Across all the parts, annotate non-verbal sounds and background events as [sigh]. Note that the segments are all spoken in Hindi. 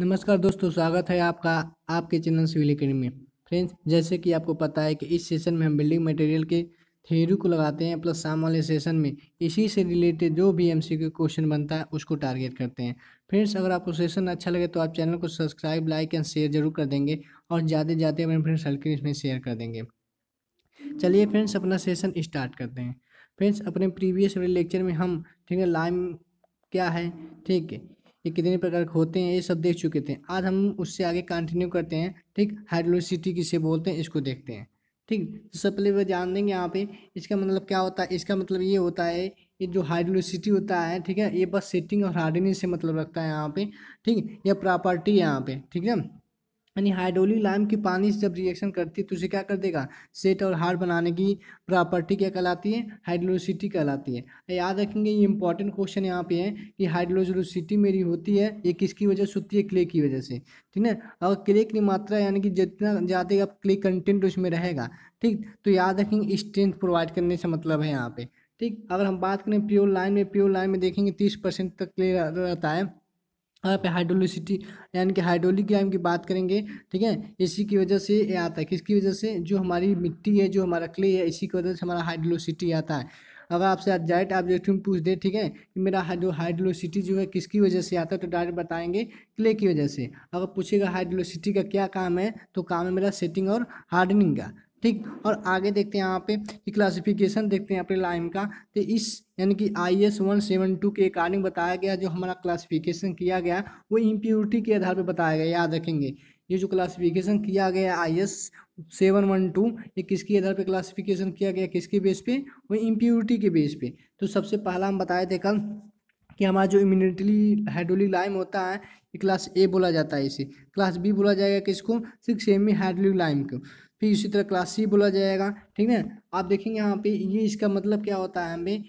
नमस्कार दोस्तों स्वागत है आपका आपके चैनल सिविल अकेडमी में फ्रेंड्स जैसे कि आपको पता है कि इस सेशन में हम बिल्डिंग मटेरियल के थ्योरी को लगाते हैं प्लस शाम वाले सेशन में इसी से रिलेटेड जो भी एम सी क्वेश्चन बनता है उसको टारगेट करते हैं फ्रेंड्स अगर आपको सेशन अच्छा लगे तो आप चैनल को सब्सक्राइब लाइक एंड शेयर जरूर कर देंगे और ज़्यादा से ज़्यादा अपने फ्रेंड हल्के इसमें शेयर कर देंगे चलिए फ्रेंड्स अपना सेशन स्टार्ट करते हैं फ्रेंड्स अपने प्रीवियस लेक्चर में हम ठीक है लाइम क्या है ठीक है ये कितने प्रकार के होते हैं ये सब देख चुके थे आज हम उससे आगे कंटिन्यू करते हैं ठीक हाइड्रोसिटी किसे बोलते हैं इसको देखते हैं ठीक तो सबसे पहले वह जान देंगे यहाँ पे इसका मतलब क्या होता है इसका मतलब ये होता है ये जो हाइड्रोसिटी होता है ठीक है ये बस सेटिंग और हार्डनिंग से मतलब रखता है यहाँ पे ठीक यह प्रॉपर्टी है यहाँ पे ठीक है यानी हाइड्रोली लाइम की पानी से जब रिएक्शन करती है तो उसे क्या कर देगा सेट और हार्ड बनाने की प्रॉपर्टी क्या कहलाती है हाइड्रोलोसिटी कहलाती है याद रखेंगे ये इंपॉर्टेंट क्वेश्चन यहाँ पे है कि हाइड्रोलोसिटी मेरी होती है ये किसकी वजह से होती है क्ले की वजह से ठीक है और क्ले की मात्रा यानी कि जितना ज़्यादा आप क्ले कंटेंट उसमें रहेगा ठीक तो याद रखेंगे स्ट्रेंथ प्रोवाइड करने से मतलब है यहाँ पे ठीक अगर हम बात करें प्योर लाइन में प्योर लाइन में देखेंगे तीस परसेंट तक क्ले रहता है यहाँ पे हाइड्रोलिसिटी यानी कि हाइड्रोलिक आयन की बात करेंगे ठीक है इसी की वजह से ये आता है किसकी वजह से जो हमारी मिट्टी है जो हमारा क्ले है इसी की वजह से हमारा हाइड्रोलिसिटी आता है अगर आपसे डायरेक्ट ऑब्जेक्टिव में पूछ दे ठीक है कि मेरा जो हाइड्रोसिटी जो है किसकी वजह से आता है तो डायरेक्ट बताएंगे क्ले की वजह से अगर पूछेगा हाइड्रोसिटी का क्या काम है तो काम है मेरा सेटिंग और हार्डनिंग का ठीक और आगे देखते हैं यहाँ पे कि क्लासिफिकेशन देखते हैं अपने लाइम का तो इस यानी कि I S one seven two के अकॉर्डिंग बताया गया जो हमारा क्लासिफिकेशन किया गया वो इम्प्योरिटी के आधार पर बताया गया याद रखेंगे ये जो क्लासिफिकेशन किया गया I S seven one two ये किसके आधार पे क्लासिफिकेशन किया गया किसके बेस पे वो इम्प्योरिटी के बेस पे तो सबसे पहला हम बताए थे कल कि हमारा जो इम्यूनिटली हाइड्रोलिक लाइम होता है क्लास ए बोला जाता है इसे क्लास बी बोला जाएगा किसको सिक्स हाइड्रोलिक लाइम को फिर इसी तरह क्लास सी बोला जाएगा ठीक है आप देखेंगे यहाँ पे ये इसका मतलब क्या होता है हमें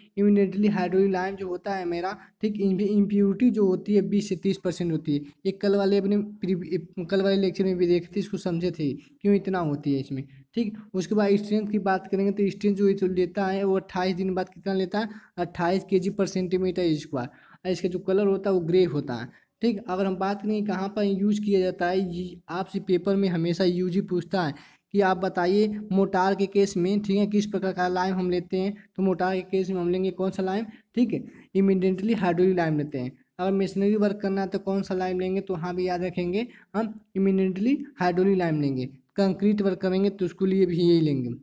हाइड्रोलिक लाइम जो होता है मेरा ठीक इम्प्योरिटी जो होती है बीस से तीस परसेंट होती है ये कल वाले अपने कल वाले लेक्चर में भी देखते थे इसको समझे थे क्यों इतना होती है इसमें ठीक उसके बाद स्ट्रेंथ की बात करेंगे तो स्ट्रेंथ जो लेता है वो अट्ठाईस दिन बाद कितना लेता है अट्ठाईस के जी पर सेंटीमीटर स्क्वायर और इसका जो कलर होता है वो ग्रे होता है ठीक अगर हम बात करें कहाँ पर यूज किया जाता है आपसे पेपर में हमेशा यूज ही पूछता है कि आप बताइए मोटार के केस में ठीक है किस प्रकार का लाइम हम लेते हैं तो मोटार के केस में हम लेंगे कौन सा लाइम ठीक है इमिडियटली हाइड्रोलिक लाइम लेते हैं अगर मशीनरी वर्क करना है तो कौन सा लाइम लेंगे तो हाँ भी याद रखेंगे हम इमिडियटली हाइड्रोलिक लाइम लेंगे कंक्रीट वर्क करेंगे तो उसके लिए भी यही लेंगे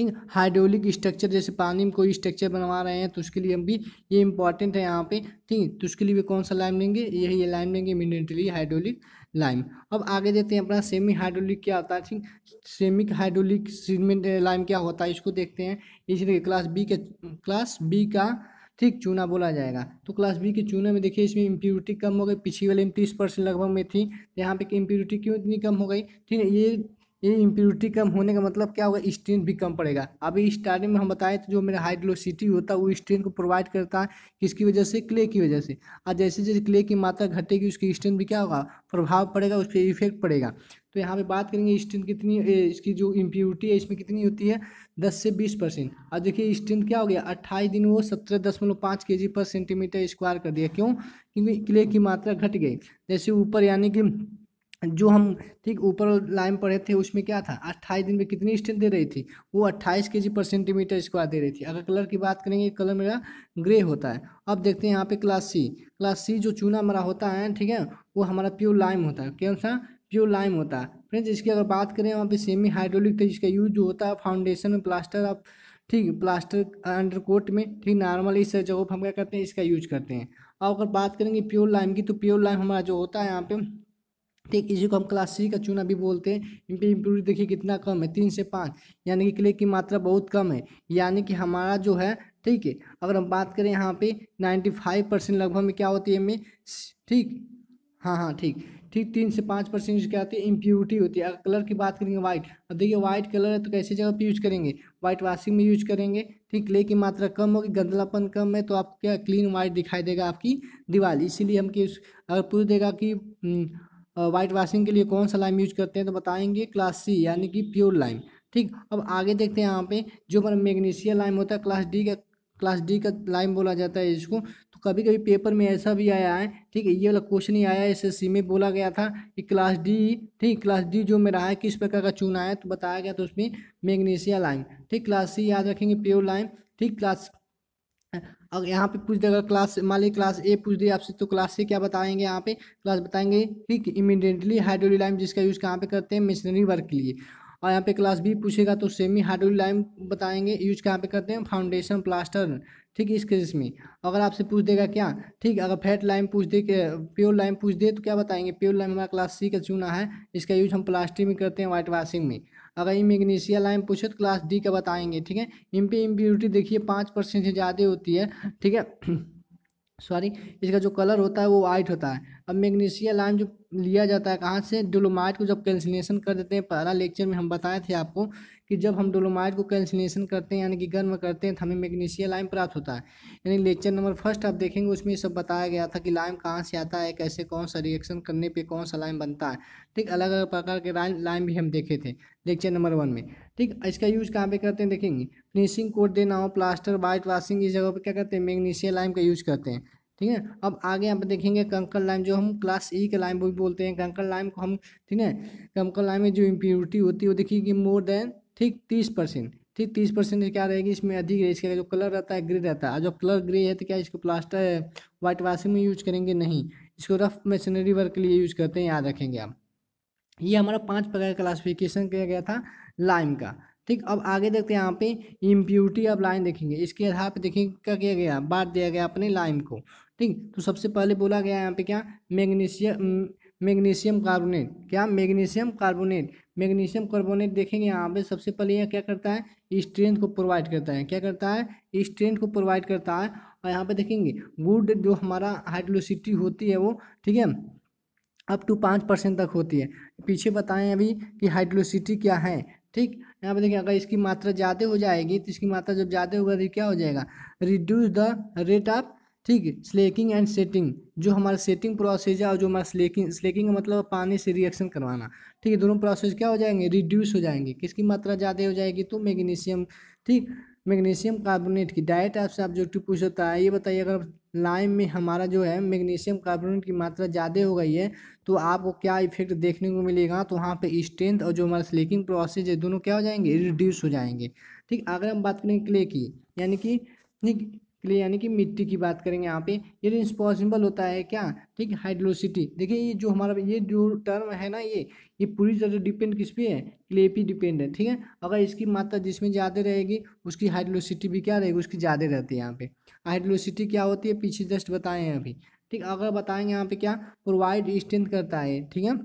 ठीक है हाइड्रोलिक स्ट्रक्चर जैसे पानी में कोई स्ट्रक्चर बनवा रहे हैं तो उसके लिए हम भी ये इंपॉर्टेंट है यहाँ पे ठीक है तो उसके लिए भी कौन सा लाइम लेंगे यही ये लाइम लेंगे इमिडियटली हाइड्रोलिक लाइम अब आगे देते हैं अपना सेमी हाइड्रोलिक क्या होता है ठीक सेमिक हाइड्रोलिक सीमेंट लाइम क्या होता है इसको देखते हैं इसलिए क्लास बी के क्लास बी का ठीक चूना बोला जाएगा तो क्लास बी के चूना में देखिए इसमें इम्प्योरिटी कम हो गई पिछली वाले में तीस परसेंट लगभग में थी तो यहाँ पे इम्प्योरिटी क्यों इतनी कम हो गई ठीक है ये ये इम्प्यूरिटी कम होने का मतलब क्या होगा स्ट्रेंथ भी कम पड़ेगा अभी स्टार्टिंग में हम बताएं तो जो मेरा हाइड्रोसिटी होता है वो स्ट्रेंथ को प्रोवाइड करता है किसकी वजह से क्ले की वजह से और जैसे जैसे क्ले की मात्रा घटेगी उसकी स्ट्रेंथ भी क्या होगा प्रभाव पड़ेगा उसके इफेक्ट पड़ेगा तो यहाँ पे बात करेंगे स्ट्रेंथ कितनी इसकी जो इम्प्योरिटी है इसमें कितनी होती है दस से बीस परसेंट और देखिए स्ट्रेंथ क्या हो गया अट्ठाईस दिन वो सत्रह दशमलव पाँच के जी पर सेंटीमीटर स्क्वायर कर दिया क्यों क्योंकि क्ले की मात्रा घट गई जैसे ऊपर यानी कि जो हम ठीक ऊपर लाइन पढ़े थे उसमें क्या था अट्ठाईस दिन में कितनी स्ट्रेंथ दे रही थी वो अट्ठाईस के जी पर सेंटीमीटर स्क्वायर दे रही थी अगर कलर की बात करेंगे कलर मेरा ग्रे होता है अब देखते हैं यहाँ पे क्लास सी क्लास सी जो चूना हमारा होता है ठीक है वो हमारा प्योर लाइम होता है कौन सा प्योर लाइम होता है फ्रेंड्स इसकी अगर बात करें वहाँ पर सेमी हाइड्रोलिक तो इसका यूज जो होता है फाउंडेशन में प्लास्टर ऑफ ठीक प्लास्टर अंडर कोट में ठीक नॉर्मल इस जगह पर हम क्या करते हैं इसका यूज करते हैं और अगर बात करेंगे प्योर लाइम की तो प्योर लाइम हमारा जो होता है यहाँ पे ठीक इसी को हम क्लास सी का चूना भी बोलते हैं इन पर इम्प्योरिटी देखिए कितना कम है तीन से पाँच यानी कि क्ले की मात्रा बहुत कम है यानी कि हमारा जो है ठीक है अगर हम बात करें यहाँ पे नाइन्टी फाइव परसेंट लगभग में क्या होती है में ठीक हाँ हाँ ठीक ठीक तीन से पाँच परसेंट क्या होती है इम्प्योरिटी होती है अगर कलर की बात करेंगे वाइट अब देखिए वाइट कलर है तो कैसे जगह पर यूज करेंगे व्हाइट वाशिंग में यूज करेंगे ठीक क्ले की मात्रा कम होगी गंदलापन कम है तो आपको क्या क्लीन व्हाइट दिखाई देगा आपकी दिवाली इसीलिए हम कि अगर पूछ देगा कि हम्म, वाइट वाशिंग के लिए कौन सा लाइम यूज करते हैं तो बताएंगे क्लास सी यानी कि प्योर लाइम ठीक अब आगे देखते हैं यहाँ पे जो हमारा मैग्नीशिया लाइम होता है क्लास डी का क्लास डी का लाइम बोला जाता है इसको तो कभी कभी पेपर में ऐसा भी आया है ठीक है ये वाला क्वेश्चन ही आया एस एस में बोला गया था कि क्लास डी ठीक क्लास डी जो मेरा है किस प्रकार का चूना है तो बताया गया तो उसमें मैग्नीशिया लाइम ठीक क्लास सी याद रखेंगे प्योर लाइम ठीक क्लास और यहाँ पे पूछ देगा क्लास मान ली क्लास ए पूछ दिया आपसे तो क्लास से क्या बताएंगे यहाँ पे क्लास बताएंगे ठीक इमीडिएटली हाइड्रोलाइम जिसका यूज़ कहाँ पे करते हैं मशीनरी वर्क के लिए और यहाँ पे क्लास बी पूछेगा तो सेमी हाइड्रोलाइम बताएंगे यूज कहाँ पे करते हैं फाउंडेशन प्लास्टर ठीक इस केस में अगर आपसे पूछ देगा क्या ठीक अगर फैट लाइम पूछ दे प्योर लाइम पूछ दे तो क्या बताएंगे प्योर लाइम हमारा क्लास सी का चूना है इसका यूज हम प्लास्टिक में करते हैं वाइट वाशिंग में अगर ये मैग्नीशिया लाइन पूछे तो क्लास डी का बताएंगे ठीक है इम्पी इम्प्योरिटी देखिए पाँच परसेंट से ज़्यादा होती है ठीक है सॉरी [clears throat] इसका जो कलर होता है वो वाइट होता है अब मैग्नीशिया लाइम जो लिया जाता है कहाँ से डोलोमाइट को जब कैंसिलेशन कर देते हैं पहला लेक्चर में हम बताए थे आपको कि जब हम डोलोमाइट को कैल्सिनेशन करते हैं यानी कि गर्म करते हैं तो हमें मैग्नीशिया लाइम प्राप्त होता है यानी लेक्चर नंबर फर्स्ट आप देखेंगे उसमें सब बताया गया था कि लाइम कहाँ से आता है कैसे कौन सा रिएक्शन करने पर कौन सा लाइम बनता है ठीक अलग अलग प्रकार के लाइम लाइम भी हम देखे थे लेक्चर नंबर वन में ठीक इसका यूज़ कहाँ पर करते हैं देखेंगे फिनिशिंग कोट देना हो प्लास्टर वाइट वाशिंग इस जगह पर क्या करते हैं मैग्नीशियम लाइम का यूज़ करते हैं ठीक है अब आगे यहाँ पर देखेंगे कंकर लाइम जो हम क्लास ई के लाइम भी बोलते हैं कंकर लाइम को हम ठीक है कंकर लाइम में जो इम्प्योरिटी होती है वो देखिए कि मोर देन ठीक तीस परसेंट ठीक तीस परसेंट क्या रहेगी इसमें अधिक रहे इसका जो कलर रहता है ग्रे रहता है जो कलर ग्रे है तो क्या इसको प्लास्टर व्हाइट वाशिंग में यूज करेंगे नहीं इसको रफ मशीनरी वर्क के लिए यूज करते हैं याद रखेंगे आप ये हमारा पांच प्रकार का क्लासिफिकेशन किया गया था लाइम का ठीक अब आगे देखते हैं यहाँ पे इम्प्यूरिटी ऑफ लाइन देखेंगे इसके आधार पर देखेंगे क्या किया गया बांट दिया गया अपने लाइम को ठीक तो सबसे पहले बोला गया यहाँ पे क्या मैग्नीशियम मैग्नीशियम कार्बोनेट क्या मैग्नीशियम कार्बोनेट मैग्नीशियम कार्बोनेट देखेंगे यहाँ पे सबसे पहले यह क्या करता है स्ट्रेंथ को प्रोवाइड करता है क्या करता है स्ट्रेंथ को प्रोवाइड करता है और यहाँ पे देखेंगे गुड जो हमारा हाइड्रोसिटी होती है वो ठीक है अप टू पाँच परसेंट तक होती है पीछे बताएं अभी कि हाइड्रोसिटी क्या है ठीक यहाँ पे देखिए अगर इसकी मात्रा ज़्यादा हो जाएगी तो इसकी मात्रा जब ज़्यादा होगा तो क्या हो जाएगा रिड्यूस द रेट ऑफ ठीक है स्लेकिंग एंड सेटिंग जो हमारा सेटिंग प्रोसेस है और जो हमारा स्लेकिंग स्लेकिंग का मतलब पानी से रिएक्शन करवाना ठीक है दोनों प्रोसेस क्या हो जाएंगे रिड्यूस हो जाएंगे किसकी मात्रा ज़्यादा हो जाएगी तो मैग्नीशियम ठीक मैग्नीशियम कार्बोनेट की डाइट आपसे ऑब्जेक्टिव पूछ सकता है ये बताइए अगर लाइम में हमारा जो है मैग्नीशियम कार्बोनेट की मात्रा ज़्यादा हो गई है तो आपको क्या इफेक्ट देखने को मिलेगा तो वहाँ पे स्ट्रेंथ और जो हमारा स्लेकिंग प्रोसेस है दोनों क्या हो जाएंगे रिड्यूस हो जाएंगे ठीक अगर हम बात करें क्ले की यानी कि लिए यानी कि मिट्टी की बात करेंगे यहाँ पे ये इंस्पॉसिबल होता है क्या ठीक हाइड्रोसिटी देखिए ये जो हमारा ये जो टर्म है ना ये ये पूरी तरह डिपेंड किस पे है क्ले पे डिपेंड है ठीक है अगर इसकी मात्रा जिसमें ज़्यादा रहेगी उसकी हाइड्रोसिटी भी क्या रहेगी उसकी ज़्यादा रहती है यहाँ पे हाइड्रोसिटी क्या होती है पीछे जस्ट बताएँ अभी ठीक अगर बताएंगे यहाँ पे क्या प्रोवाइड स्ट्रेंथ करता है ठीक है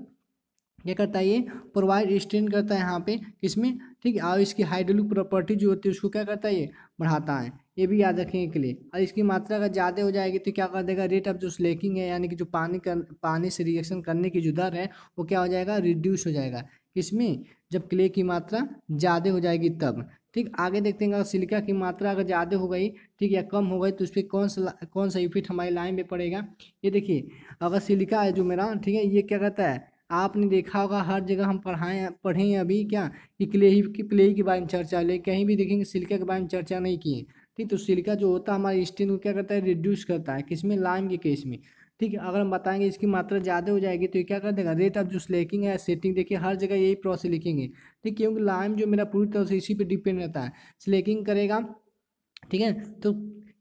क्या करता है ये प्रोवाइड स्ट्रेन करता है यहाँ पे इसमें ठीक है और इसकी हाइड्रोलिक प्रॉपर्टी जो होती है उसको क्या करता है ये बढ़ाता है ये भी याद रखने के लिए और इसकी मात्रा अगर ज़्यादा हो जाएगी तो क्या कर देगा रेट ऑफ जो स्लेकिंग है यानी कि जो पानी कर पानी से रिएक्शन करने की जो दर है वो क्या हो जाएगा रिड्यूस हो जाएगा इसमें जब क्ले की मात्रा ज़्यादा हो जाएगी तब ठीक आगे देखते हैं अगर सिलिका की मात्रा अगर ज़्यादा हो गई ठीक या कम हो गई तो उस पर कौन सा कौन सा इफेक्ट हमारी लाइन में पड़ेगा ये देखिए अगर सिलिका है जो मेरा ठीक है ये क्या कहता है आपने देखा होगा हर जगह हम पढ़े पढ़ें अभी क्या कि क्ले ही कि प्ले के बारे में चर्चा ले कहीं भी देखेंगे सिल्का के बारे में चर्चा नहीं किए ठीक तो सिल्का जो होता है हमारे स्टेन को क्या करता है रिड्यूस करता है किसमें लाइम के केस में ठीक है अगर हम बताएंगे इसकी मात्रा ज़्यादा हो जाएगी तो ये क्या कर देगा रेट ऑफ जो स्लैकिंग है सेटिंग देखिए हर जगह यही प्रोसेस लिखेंगे ठीक क्योंकि लाइम जो मेरा पूरी तरह से इसी पर डिपेंड रहता है स्लैकिंग करेगा ठीक है तो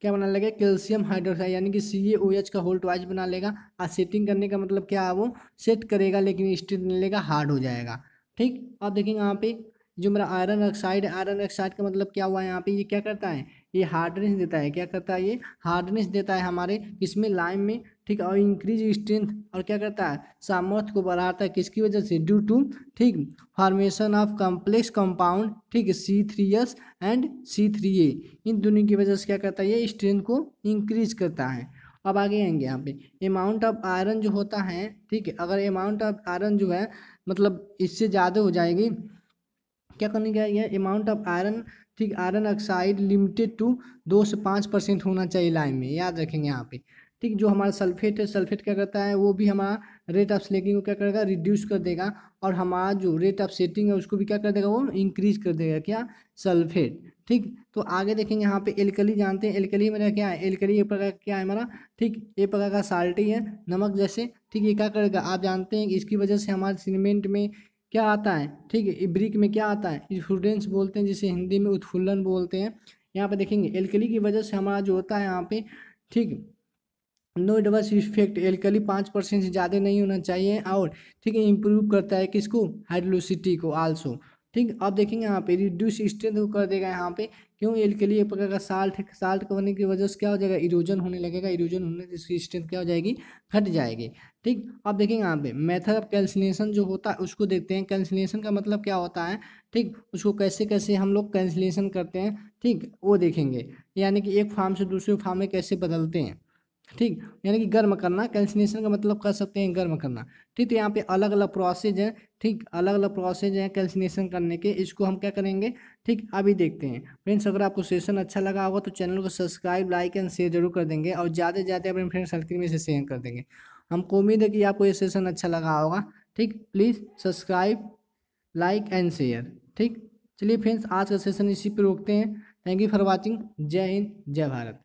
क्या बना लेगा कैल्शियम हाइड्रोक्साइड यानी कि सी ए ओ एच का होल्ट वाइज बना लेगा और सेटिंग करने का मतलब क्या है वो सेट करेगा लेकिन स्टील नहीं लेगा हार्ड हो जाएगा ठीक अब देखेंगे यहाँ पे जो मेरा आयरन ऑक्साइड आयरन ऑक्साइड का मतलब क्या हुआ है यहाँ पे ये क्या करता है ये हार्डनेस देता है क्या करता है ये हार्डनेस देता है हमारे इसमें लाइम में ठीक और इंक्रीज स्ट्रेंथ और क्या करता है सामर्थ्य को बढ़ाता है किसकी वजह से ड्यू टू ठीक फॉर्मेशन ऑफ कॉम्प्लेक्स कंपाउंड ठीक C three S and C three A इन दोनों की वजह से क्या करता है ये स्ट्रेंथ को इंक्रीज करता है अब आगे आएंगे यहाँ पे अमाउंट ऑफ आयरन जो होता है ठीक है अगर अमाउंट ऑफ आयरन जो है मतलब इससे ज़्यादा हो जाएगी क्या करने का यह अमाउंट ऑफ आयरन ठीक आयरन ऑक्साइड लिमिटेड टू दो से पाँच परसेंट होना चाहिए लाइन में याद रखेंगे यहाँ पे ठीक जो हमारा सल्फेट है सल्फेट क्या करता है वो भी हमारा रेट ऑफ स्लेकिंग को क्या करेगा रिड्यूस कर देगा और हमारा जो रेट ऑफ सेटिंग है उसको भी क्या कर देगा वो इंक्रीज कर देगा क्या सल्फेट ठीक तो आगे देखेंगे यहाँ पे एलकली जानते हैं एलकली मेरा क्या है एलकली एक प्रकार क्या है हमारा ठीक एक प्रकार का साल्टी है नमक जैसे ठीक ये क्या करेगा आप जानते हैं कि इसकी वजह से हमारे सीमेंट में क्या आता है ठीक है ब्रिक में क्या आता है स्टूडेंट्स बोलते हैं जिसे हिंदी में उत्फुल्लन बोलते हैं यहाँ पे देखेंगे एलकली की वजह से हमारा जो होता है यहाँ पे ठीक नो डबस इफेक्ट एल्कली पाँच परसेंट से ज़्यादा नहीं होना चाहिए और ठीक है इम्प्रूव करता है किसको हाइड्रोसिटी को आल्सो ठीक अब देखेंगे यहाँ पे रिड्यूस स्ट्रेंथ को कर देगा यहाँ पे क्यों एल्कली एक प्रकार का साल्ट साल्ट करने की वजह से क्या हो जाएगा इरोजन होने लगेगा इरोजन होने से इसकी स्ट्रेंथ क्या हो जाएगी घट जाएगी ठीक अब देखेंगे यहाँ पे मेथड ऑफ कैंसिलेशन जो होता है उसको देखते हैं कैंसिलेशन का मतलब क्या होता है ठीक उसको कैसे कैसे हम लोग कैंसिलेशन करते हैं ठीक वो देखेंगे यानी कि एक फार्म से दूसरे फार्म में कैसे बदलते हैं ठीक यानी कि गर्म करना कैल्सिनेशन का मतलब कर सकते हैं गर्म करना ठीक तो यहाँ पे अलग अलग प्रोसेस है ठीक अलग अलग प्रोसेस हैं कैल्सिनेशन करने के इसको हम क्या करेंगे ठीक अभी देखते हैं फ्रेंड्स अगर आपको सेशन अच्छा लगा होगा तो चैनल को सब्सक्राइब लाइक एंड शेयर जरूर कर देंगे और ज़्यादा से ज़्यादा अपने फ्रेंड सर्किल में इसे शेयर कर देंगे हमको उम्मीद है कि आपको ये सेशन अच्छा लगा होगा ठीक please subscribe like and share ठीक चलिए फ्रेंड्स आज का सेशन इसी पर रोकते हैं थैंक यू फॉर वॉचिंग जय हिंद जय भारत